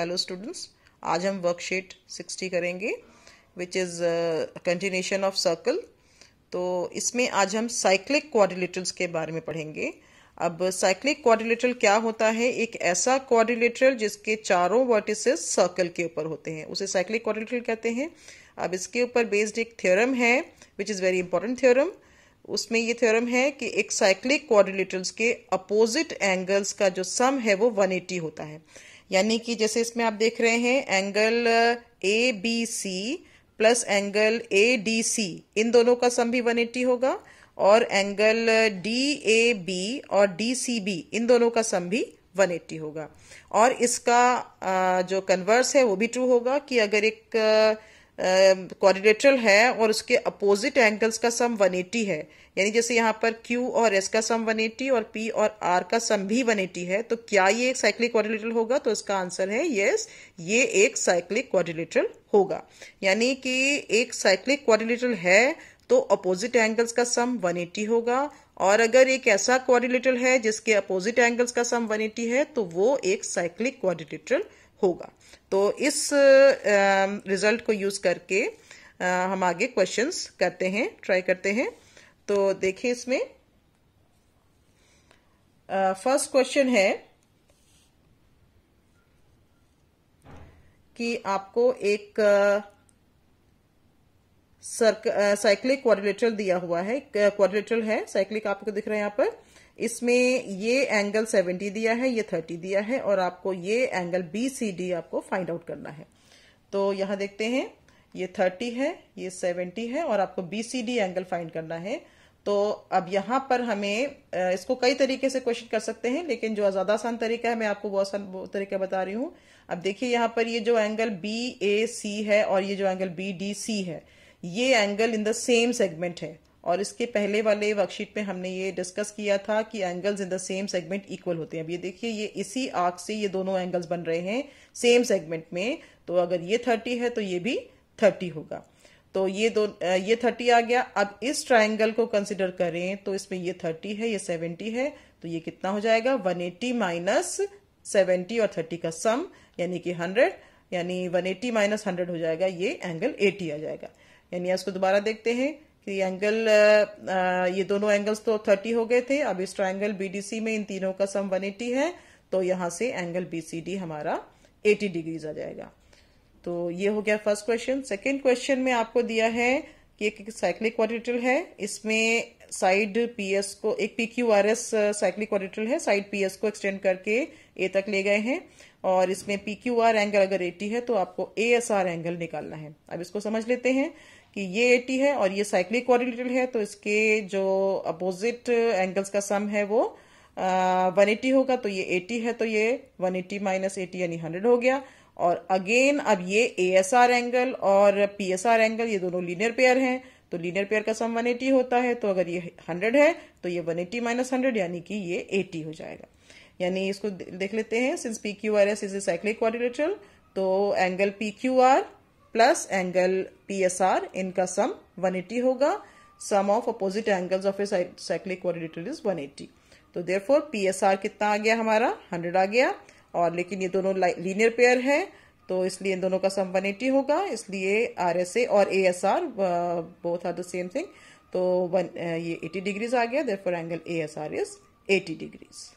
hello students आज हम worksheet 60 करेंगे which is continuation of circle तो इसमें आज हम साइक्लिक क्वाड्रिलेटरल्स के बारे में पढ़ेंगे अब साइक्लिक क्वाड्रिलेटरल क्या होता है एक ऐसा क्वाड्रिलेटरल जिसके चारों वर्टिसेस सर्कल के ऊपर होते हैं उसे साइक्लिक क्वाड्रिलेटरल कहते हैं अब इसके ऊपर बेस्ड एक थ्योरम है which is very important theorem उसमें ये थ्योरम है कि एक साइक्लिक क्वाड्रिलेटरल्स के अपोजिट एंगल्स का जो सम है वो 180 होता है यानी कि जैसे इसमें आप देख रहे हैं angle A B C plus angle A D C इन दोनों का सम भी 180 होगा और एंगल डी ए बी और डी सी बी इन दोनों का सम भी 180 होगा और इसका uh, जो कन्वर्स है वो भी ट्रू होगा कि अगर एक uh, क्वारिलेटरल uh, है और उसके अपोजिट एंगल्स का सम 180 है यानी जैसे यहाँ पर Q और S का सम 180 और P और R का सम भी 180 है तो क्या ये एक साइक्लिक क्वारिलेटरल होगा तो इसका आंसर है यस ये एक साइक्लिक क्वारिलेटरल होगा यानी कि एक साइक्लिक क्वारिलेटरल है तो अपोजिट एंगल्स का सम 180 होगा और अगर एक ऐसा क्वारिलेटरल है जिसके अपोजिट एंगल्स का सम 180 है तो वो एक साइक्लिक क्वारिलेटरल होगा तो इस रिजल्ट को यूज करके हम आगे क्वेश्चंस करते हैं ट्राई करते हैं तो देखिए इसमें फर्स्ट क्वेश्चन है कि आपको एक साइक्लिक क्वारिलेटरल uh, दिया हुआ है क्वारिलेटरल uh, है साइक्लिक आपको दिख रहा है यहाँ पर इसमें ये एंगल 70 दिया है ये 30 दिया है और आपको ये एंगल बी सी डी आपको फाइंड आउट करना है तो यहां देखते हैं ये 30 है ये 70 है और आपको B C D angle find करना है तो अब यहां पर हमें uh, इसको कई तरीके से क्वेश्चन कर सकते हैं लेकिन जो ज़्यादा आसान तरीका है मैं आपको बहुत आसान तरीका बता रही हूं अब देखिए यहां पर ये जो एंगल बी ए सी है और ये जो एंगल बी डी सी है ये angle in the same segment है और इसके पहले वाले वर्कशीट में हमने ये डिस्कस किया था कि angles in the same segment equal होते हैं अब ये देखिए ये इसी आर्क से ये दोनों एंगल्स बन रहे हैं सेम सेगमेंट में तो अगर ये थर्टी है तो ये भी थर्टी होगा तो ये दो ये थर्टी आ गया अब इस ट्राइंगल को कंसिडर करें तो इसमें ये थर्टी है ये सेवेंटी है तो ये कितना हो जाएगा वन एट्टी माइनस सेवेंटी और थर्टी का सम यानी कि हंड्रेड यानी वन एट्टी माइनस हंड्रेड हो जाएगा ये एंगल एटी आ जाएगा यानी इसको दोबारा देखते हैं कि एंगल uh, uh, ये दोनों एंगल्स तो 30 हो गए थे अब इस ट्राइंगल बीडीसी में इन तीनों का सम 180 है तो यहां से एंगल बीसीडी हमारा 80 डिग्रीज आ जाएगा तो ये हो गया फर्स्ट क्वेश्चन सेकेंड क्वेश्चन में आपको दिया है कि एक साइक्लिक क्वारिटर है इसमें साइड पीएस को एक पीक्यूआरएस साइक्लिक ऑरिटल है साइड पीएस को एक्सटेंड करके ए तक ले गए हैं और इसमें पीक्यूआर एंगल अगर 80 है तो आपको एएसआर एंगल निकालना है अब इसको समझ लेते हैं कि ये 80 है और ये साइक्लिक ऑरिटल है तो इसके जो अपोजिट एंगल्स का सम है वो वन एटी होगा तो ये एटी है तो ये वन एटी माइनस एटी यानी हंड्रेड हो गया और अगेन अब ये ए एस आर एंगल और पी एस आर एंगल ये दोनों लीनियर पेयर हैं तो लीनियर पेयर का सम 180 होता है तो अगर ये 100 है तो ये 180 एटी माइनस हंड्रेड यानी कि ये 80 हो जाएगा यानी इसको देख लेते हैं since P Q R S is a cyclic quadrilateral तो angle P Q R plus angle P S R इनका सम 180 होगा sum of opposite angles of a cyclic quadrilateral is 180 तो देर फोर कितना आ गया हमारा हंड्रेड आ गया और लेकिन ये दोनों लीनियर पेयर है तो इसलिए इन दोनों का सम 180 होगा इसलिए आर एस ए और A S R both are the same thing तो वन uh, ये 80 डिग्रीज आ गया there angle A S R is 80 degrees